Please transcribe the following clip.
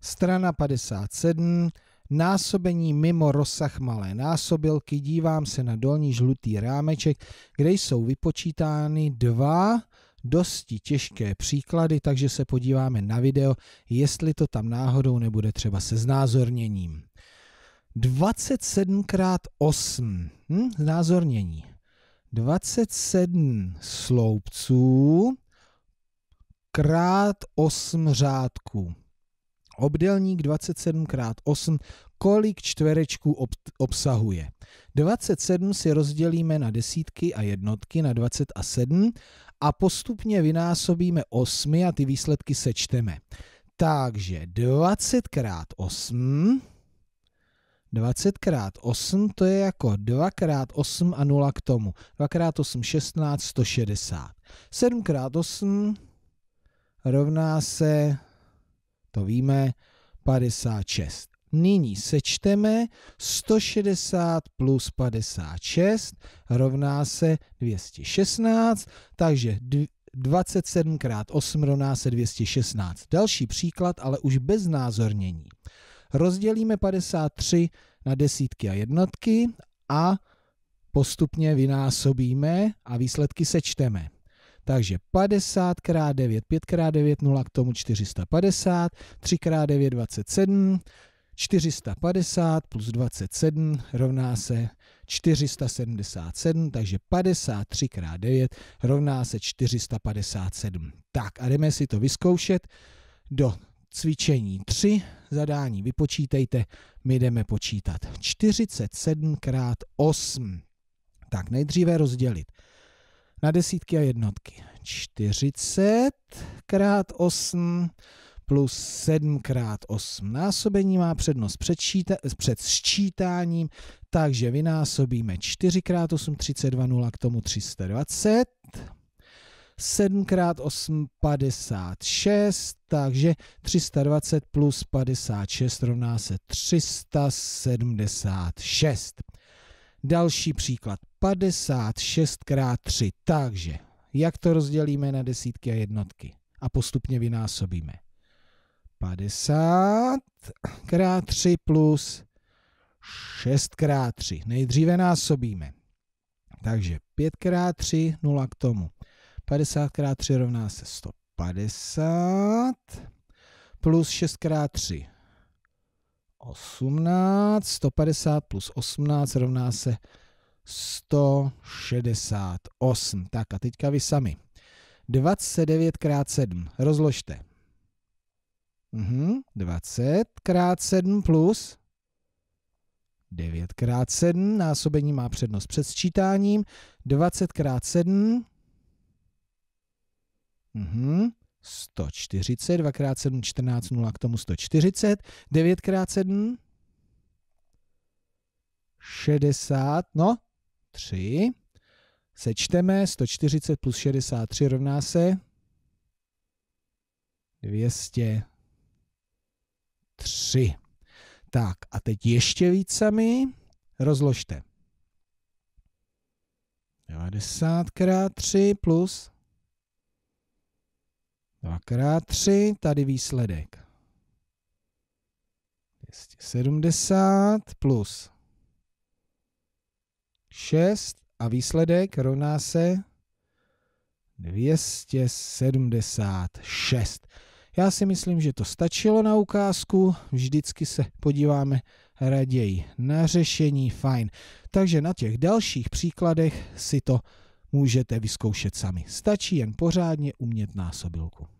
Strana 57. Násobení mimo rozsah malé násobilky. Dívám se na dolní žlutý rámeček, kde jsou vypočítány dva dosti těžké příklady, takže se podíváme na video, jestli to tam náhodou nebude třeba se znázorněním. 27 x 8 hm? znázornění. 27 sloupců krát 8 řádků. Obdelník 27x8 kolik čtverečků ob- obsahuje. 27 si rozdělíme na desítky a jednotky, na 20 a 7 a postupně vynásobíme 8 a ty výsledky sečteme. Takže 20 x 8 20 x 8 to je jako 2 x 8 a 0 k tomu. 2 x 8 16, 160. 7 x 8 rovná se to víme, 56. Nyní sečteme 160 plus 56 rovná se 216, takže 27 krát 8 rovná se 216. Další příklad, ale už bez názornění. Rozdělíme 53 na desítky a jednotky a postupně vynásobíme a výsledky sečteme. Takže 50 x 9, 5 x 9, 0 k tomu 450, 3 x 9, 27, 450 plus 27 rovná se 477, takže 53 x 9 rovná se 457. Tak a jdeme si to vyzkoušet do cvičení 3, zadání vypočítejte, my jdeme počítat 47 x 8. Tak nejdříve rozdělit na desítky a jednotky. 40 krát 8 plus 7 krát 8 násobení má přednost před, šíta, před sčítáním, takže vynásobíme 4 krát 8, 32, 0, k tomu 320. 7 krát 8, 56, takže 320 plus 56 rovná se 376. Další příklad, 56 x 3, takže jak to rozdělíme na desítky a jednotky a postupně vynásobíme. 50 x 3 plus 6 x 3. Nejdříve násobíme. Takže 5 x 3, 0 k tomu. 50 x 3 rovná se 150 plus 6 x 3, 18, 150 plus 18 rovná se 168. Tak a teďka vy sami. 29 krát 7. Rozložte. Uhum, 20 krát 7 plus 9 krát 7. Násobení má přednost před sčítáním. 20 krát 7. Uhum. 140, 2x7, 14, 0 k tomu 140, 9x7, 60, no, 3. Sečteme 140 plus 63 rovná se 203. Tak a teď ještě sami, rozložte. 90 krát 3 plus Dvakrát tři, tady výsledek. 270 plus 6 a výsledek rovná se 276. Já si myslím, že to stačilo na ukázku. Vždycky se podíváme raději na řešení. Fajn. Takže na těch dalších příkladech si to můžete vyzkoušet sami. Stačí jen pořádně umět násobilku.